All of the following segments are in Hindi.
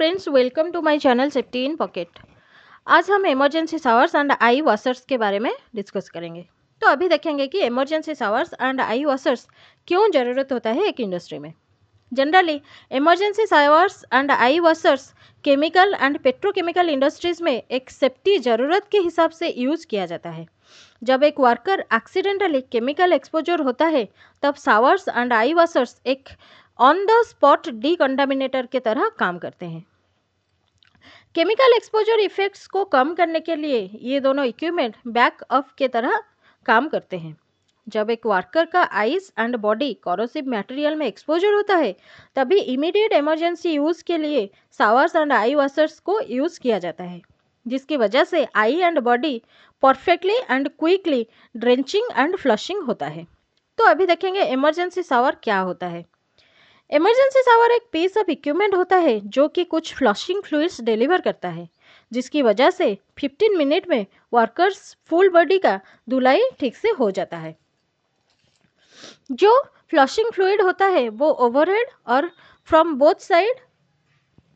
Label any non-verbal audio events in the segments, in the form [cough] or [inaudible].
Friends welcome to my channel safety in pocket आज हम emergency showers and eye washers के बारे में डिस्कस करेंगे तो अभी देखेंगे कि emergency showers and eye washers क्यों ज़रूरत होता है एक इंडस्ट्री में generally emergency showers and eye washers chemical and petrochemical industries में एक सेफ्टी ज़रूरत के हिसाब से यूज़ किया जाता है जब एक वर्कर एक्सीडेंटली केमिकल एक्सपोजर होता है तब सावर्स एंड आई वॉशर्स एक ऑन द स्पॉट डिकन्टामिनेटर के तरह काम करते हैं केमिकल एक्सपोजर इफेक्ट्स को कम करने के लिए ये दोनों इक्विपमेंट बैकअप के तरह काम करते हैं जब एक वर्कर का eyes and body corrosive material में एक्सपोजर होता है तभी इमीडिएट इमरजेंसी यूज़ के लिए सावर्स एंड आई वॉशर्स को यूज़ किया जाता है जिसकी वजह से eye and body perfectly and quickly drenching and flushing होता है तो अभी देखेंगे इमरजेंसी सावर क्या होता है इमरजेंसी सावर एक पीस ऑफ इक्विपमेंट होता है जो कि कुछ फ्लशिंग फ्लूड्स डिलीवर करता है जिसकी वजह से 15 मिनट में वर्कर्स फुल बॉडी का धुलाई ठीक से हो जाता है जो फ्लशिंग फ्लूड होता है वो ओवरहेड और फ्रॉम बोथ साइड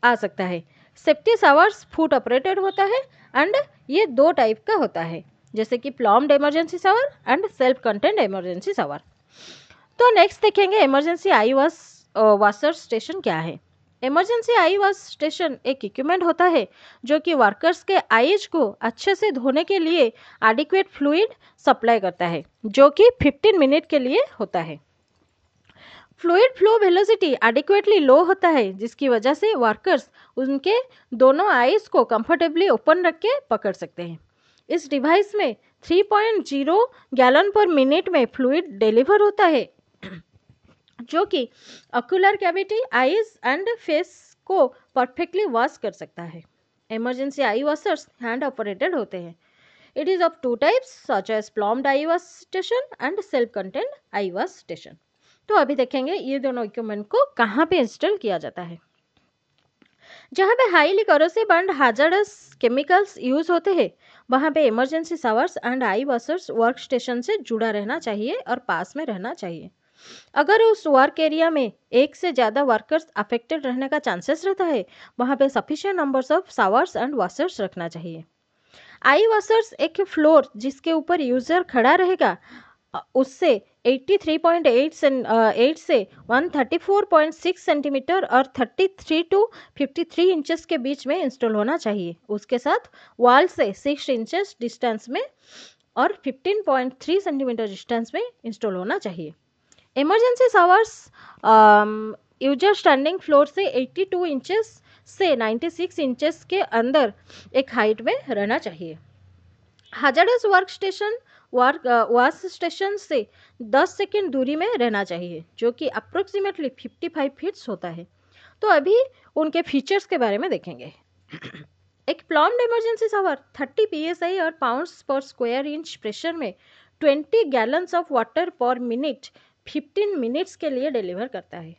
आ सकता है सेफ्टी सावर्स फुट ऑपरेटेड होता है एंड ये दो टाइप का होता है जैसे कि plumbed emergency shower and self content emergency shower तो नेक्स्ट देखेंगे emergency eye wash washer station क्या है इमरजेंसी आई वॉश स्टेशन एक इक्विपमेंट होता है जो कि वर्कर्स के आईज को अच्छे से धोने के लिए एडिक्वेट फ्लूड सप्लाई करता है जो कि 15 मिनट के लिए होता है fluid flow velocity adequately low होता है जिसकी वजह से वर्कर्स उनके दोनों आईज को कंफर्टेबली ओपन रख के पकड़ सकते हैं इस डिवाइस में 3.0 गैलन पर मिनट में फ्लूड डिलीवर होता है जो कि ocular cavity eyes and face को परफेक्टली वॉश कर सकता है emergency eye washers hand operated होते हैं it is of two types such as plumbed eye wash station and self content eye wash station तो अभी देखेंगे ये दोनों इक्विपमेंट को कहाँ पे इंस्टॉल किया जाता है जहाँ पे highly corrosive and hazardous chemicals use होते हैं वहाँ पे emergency showers and eye washers work station से जुड़ा रहना चाहिए और पास में रहना चाहिए अगर उस वर्क एरिया में एक से ज़्यादा वर्कर्स अफेक्टेड रहने का चांसेस रहता है वहाँ पे sufficient numbers of showers and washers रखना चाहिए आई वॉशर्स एक फ्लोर जिसके ऊपर यूज़र खड़ा रहेगा उससे 83.8 से, uh, से 134.6 सेंटीमीटर और 33 टू 53 इंचेस के बीच में इंस्टॉल होना चाहिए उसके साथ वॉल से 6 इंचेस डिस्टेंस में और 15.3 सेंटीमीटर डिस्टेंस में इंस्टॉल होना चाहिए emergency showers user standing floor से 82 टू इंचेस से 96 इंचेस के अंदर एक हाइट में रहना चाहिए hazardous work station work wash station से 10 सेकेंड दूरी में रहना चाहिए जो कि अप्रोक्सीमेटली 55 फाइव फीट्स होता है तो अभी उनके फीचर्स के बारे में देखेंगे [coughs] एक प्लॉम्ड इमरजेंसी सावर 30 पीएसआई और pounds per square inch pressure में 20 gallons of water per minute fifteen minutes के लिए डिलीवर करता है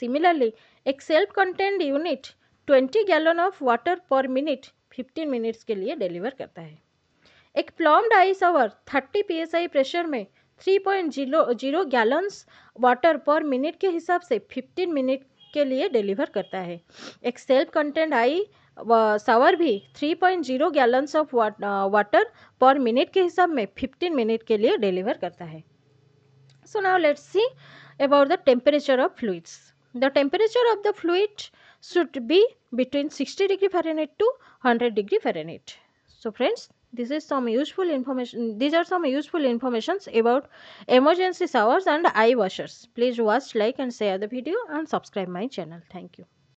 सिमिलरली एक self content unit twenty gallon of water per minute fifteen minutes के लिए डिलीवर करता है एक plumbed eyes hour thirty P pressure में three point zero zero gallons water per minute के हिसाब से फिफ्टीन मिनट के लिए डिलीवर करता है एक सेल्फ कंटेंट आई सावर भी three point zero gallons of water per minute के हिसाब में फिफ्टीन मिनट के लिए डिलीवर करता है So now let us see about the temperature of fluids. The temperature of the fluid should be between 60 degree Fahrenheit to 100 degree Fahrenheit. So friends this is some useful information these are some useful informations about emergency showers and eye washers. Please watch like and share the video and subscribe my channel. Thank you.